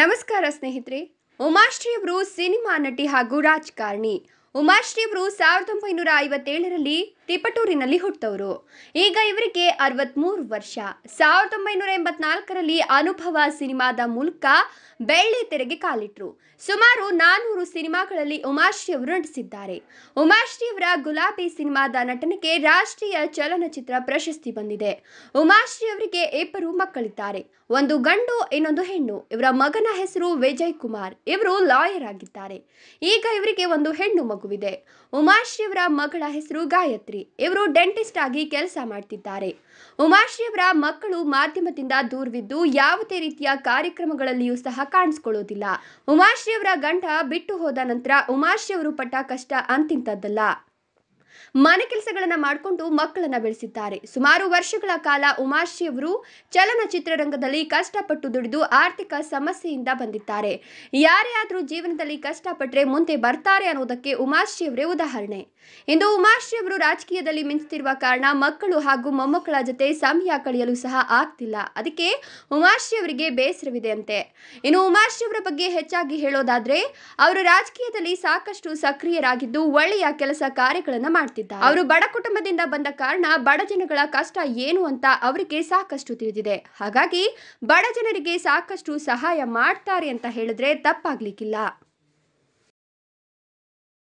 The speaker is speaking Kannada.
ನಮಸ್ಕಾರ ಸ್ನೇಹಿತರೆ ಉಮಾಶ್ರೀ ಅವರು ಸಿನಿಮಾ ನಟಿ ಹಾಗೂ ರಾಜಕಾರಣಿ ಉಮಾಶ್ರೀ ಅವರು ಸಾವಿರದ ಒಂಬೈನೂರ ಐವತ್ತೇಳರಲ್ಲಿ ತಿಪಟೂರಿನಲ್ಲಿ ಹುಟ್ಟವರು ಈಗ ಇವರಿಗೆ ಅರವತ್ತ್ಮೂರು ವರ್ಷ ಸಾವಿರದ ಒಂಬೈನೂರ ಎಂಬತ್ನಾಲ್ಕರಲ್ಲಿ ಅನುಭವ ಸಿನಿಮಾದ ಮೂಲಕ ಬೆಳ್ಳಿ ತೆರೆಗೆ ಕಾಲಿಟ್ಟರು ಸುಮಾರು ನಾನೂರು ಸಿನಿಮಾಗಳಲ್ಲಿ ಉಮಾಶ್ರೀ ಅವರು ನಟಿಸಿದ್ದಾರೆ ಉಮಾಶ್ರೀ ಅವರ ಗುಲಾಬಿ ಸಿನಿಮಾದ ನಟನೆಗೆ ರಾಷ್ಟ್ರೀಯ ಚಲನಚಿತ್ರ ಪ್ರಶಸ್ತಿ ಬಂದಿದೆ ಉಮಾಶ್ರೀ ಅವರಿಗೆ ಇಬ್ಬರು ಮಕ್ಕಳಿದ್ದಾರೆ ಒಂದು ಗಂಡು ಇನ್ನೊಂದು ಹೆಣ್ಣು ಇವರ ಮಗನ ಹೆಸರು ವಿಜಯ್ ಕುಮಾರ್ ಇವರು ಲಾಯರ್ ಆಗಿದ್ದಾರೆ ಈಗ ಇವರಿಗೆ ಒಂದು ಹೆಣ್ಣು ಮಗು ಮಗುವಿದೆ ಉಮಾಶ್ರೀವರ ಮಗಳ ಹೆಸರು ಗಾಯತ್ರಿ ಇವರು ಡೆಂಟಿಸ್ಟ್ ಆಗಿ ಕೆಲಸ ಮಾಡ್ತಿದ್ದಾರೆ ಉಮಾಶ್ರೀವರ ಮಕ್ಕಳು ಮಾಧ್ಯಮದಿಂದ ದೂರವಿದ್ದು ಯಾವುದೇ ರೀತಿಯ ಕಾರ್ಯಕ್ರಮಗಳಲ್ಲಿಯೂ ಸಹ ಕಾಣಿಸ್ಕೊಳ್ಳೋದಿಲ್ಲ ಉಮಾಶ್ರೀವರ ಗಂಡ ಬಿಟ್ಟು ಹೋದ ನಂತರ ಉಮಾಶ್ರೀ ಅವರು ಪಟ್ಟ ಕಷ್ಟ ಅಂತಿಂತದ್ದಲ್ಲ ಮನೆ ಕೆಲಸಗಳನ್ನು ಮಾಡಿಕೊಂಡು ಮಕ್ಕಳನ್ನು ಬೆಳೆಸಿದ್ದಾರೆ ಸುಮಾರು ವರ್ಷಗಳ ಕಾಲ ಉಮಾಶ್ರೀ ಅವರು ಚಲನಚಿತ್ರರಂಗದಲ್ಲಿ ಕಷ್ಟಪಟ್ಟು ದುಡಿದು ಆರ್ಥಿಕ ಸಮಸ್ಯೆಯಿಂದ ಬಂದಿದ್ದಾರೆ ಯಾರೇ ಆದರೂ ಜೀವನದಲ್ಲಿ ಕಷ್ಟಪಟ್ಟರೆ ಮುಂದೆ ಬರ್ತಾರೆ ಅನ್ನೋದಕ್ಕೆ ಉಮಾಶಿ ಅವರೇ ಉದಾಹರಣೆ ಇಂದು ಉಮಾಶ್ರೀ ಅವರು ರಾಜಕೀಯದಲ್ಲಿ ಮಿಂಚುತ್ತಿರುವ ಕಾರಣ ಮಕ್ಕಳು ಹಾಗೂ ಮೊಮ್ಮಕ್ಕಳ ಜೊತೆ ಸಮಯ ಕಳೆಯಲು ಸಹ ಆಗ್ತಿಲ್ಲ ಅದಕ್ಕೆ ಉಮಾಶ್ರೀ ಅವರಿಗೆ ಬೇಸರವಿದೆ ಅಂತೆ ಇನ್ನು ಉಮಾಶಿ ಅವರ ಬಗ್ಗೆ ಹೆಚ್ಚಾಗಿ ಹೇಳೋದಾದ್ರೆ ಅವರು ರಾಜಕೀಯದಲ್ಲಿ ಸಾಕಷ್ಟು ಸಕ್ರಿಯರಾಗಿದ್ದು ಒಳ್ಳೆಯ ಕೆಲಸ ಕಾರ್ಯಗಳನ್ನು ಮಾಡ್ತಿದ್ದಾರೆ ಅವರು ಬಡ ಕುಟುಂಬದಿಂದ ಬಂದ ಕಾರಣ ಬಡ ಜನಗಳ ಕಷ್ಟ ಏನು ಅಂತ ಅವರಿಗೆ ಸಾಕಷ್ಟು ತಿಳಿದಿದೆ ಹಾಗಾಗಿ ಬಡ ಜನರಿಗೆ ಸಾಕಷ್ಟು ಸಹಾಯ ಮಾಡ್ತಾರೆ ಅಂತ ಹೇಳಿದ್ರೆ ತಪ್ಪಾಗ್ಲಿಕ್ಕಿಲ್ಲ